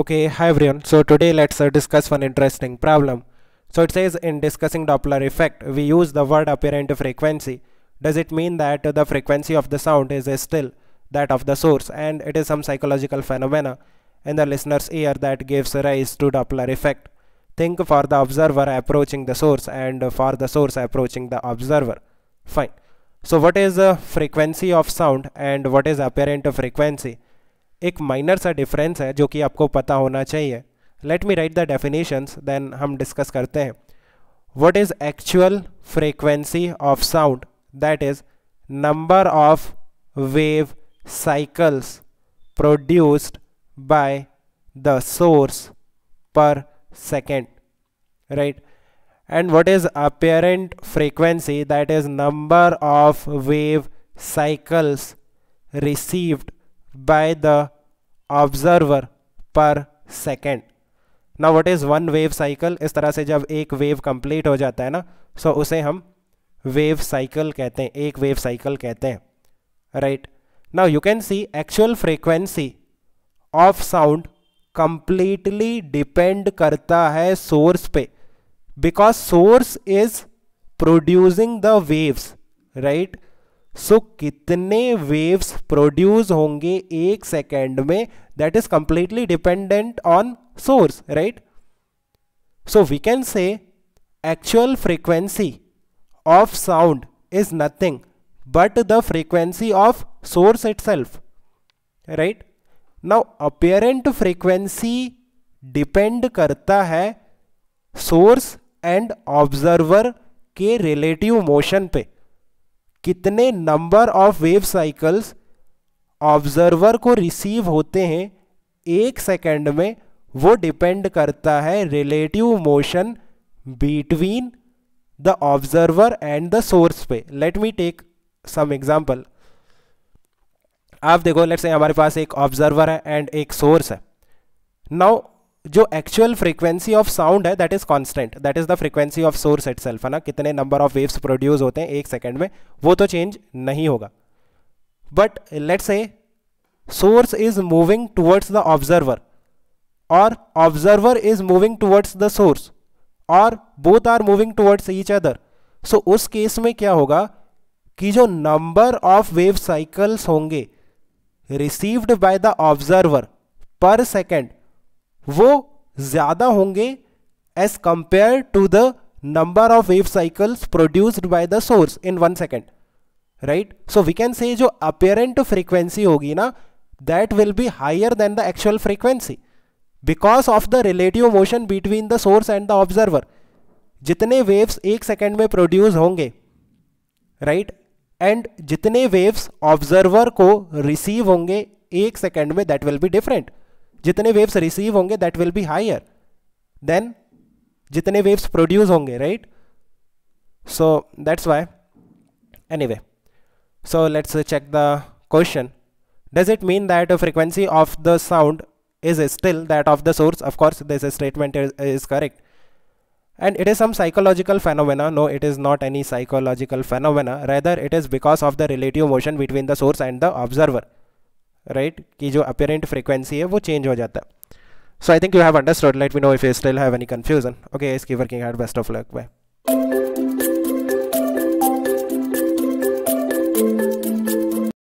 Okay, hi everyone. So today let's uh, discuss one interesting problem. So it says in discussing Doppler effect, we use the word apparent frequency. Does it mean that the frequency of the sound is still that of the source and it is some psychological phenomena in the listener's ear that gives rise to Doppler effect? Think for the observer approaching the source and for the source approaching the observer. Fine. So what is the frequency of sound and what is apparent frequency? एक minor सा difference है जो कि आपको पता होना चाहिए let me write the definitions then हम डिस्कस करते हैं what is actual frequency of sound that is number of wave cycles produced by the source per second right and what is apparent frequency that is number of wave cycles received by the observer per second ना what is one wave cycle इस तरह से जब एक wave complete हो जाता है ना सो so उसे हम वेव साइकिल कहते हैं एक वेव साइकिल कहते हैं राइट ना you can see actual frequency of sound completely depend करता है सोर्स पे because source is producing the waves right so so, कितने वेव्स प्रोड्यूस होंगे एक सेकेंड में that is completely dependent on source right so we can say actual frequency of sound is nothing but the frequency of source itself right now apparent frequency depend करता है source and observer के relative motion पे कितने number of wave cycles observer को receive होते हैं एक second में वो डिपेंड करता है relative motion between the observer and the source पे let me take some example आप देखो लेट्स से हमारे पास एक ऑब्जर्वर है एंड एक सोर्स है नाउ जो एक्चुअल फ्रीक्वेंसी ऑफ साउंड है that is constant that is the frequency of source it है ना कितने नंबर ऑफ वेव्स प्रोड्यूस होते हैं एक सेकेंड में वो तो चेंज नहीं होगा but let's say source is moving towards the observer और observer is moving towards the source और both are moving towards each other so उस केस में क्या होगा कि जो नंबर ऑफ वेव साइकल्स होंगे received by the observer per second वो ज्यादा होंगे as compare to the number of wave cycles produced by the source in one second right so we can say जो अपेरेंट फ्रीक्वेंसी होगी ना that will be higher than the actual frequency because of the relative motion between the source and the observer जितने waves एक second में produce होंगे right right? And जितने waves observer को receive होंगे एक सेकेंड में दैट विल बी डिफरेंट जितने waves receive होंगे that will be higher than जितने waves produce होंगे right? So that's why. Anyway, so let's check the question does it mean that the frequency of the sound is still that of the source of course this statement is, is, correct and it is some psychological phenomena no it is not any psychological phenomena rather it is because of the relative motion between the source and the observer right right? कि जो apparent frequency है वो change हो जाता है so I think you have understood let we know if you still have any confusion okay इसकी working hard best of luck bye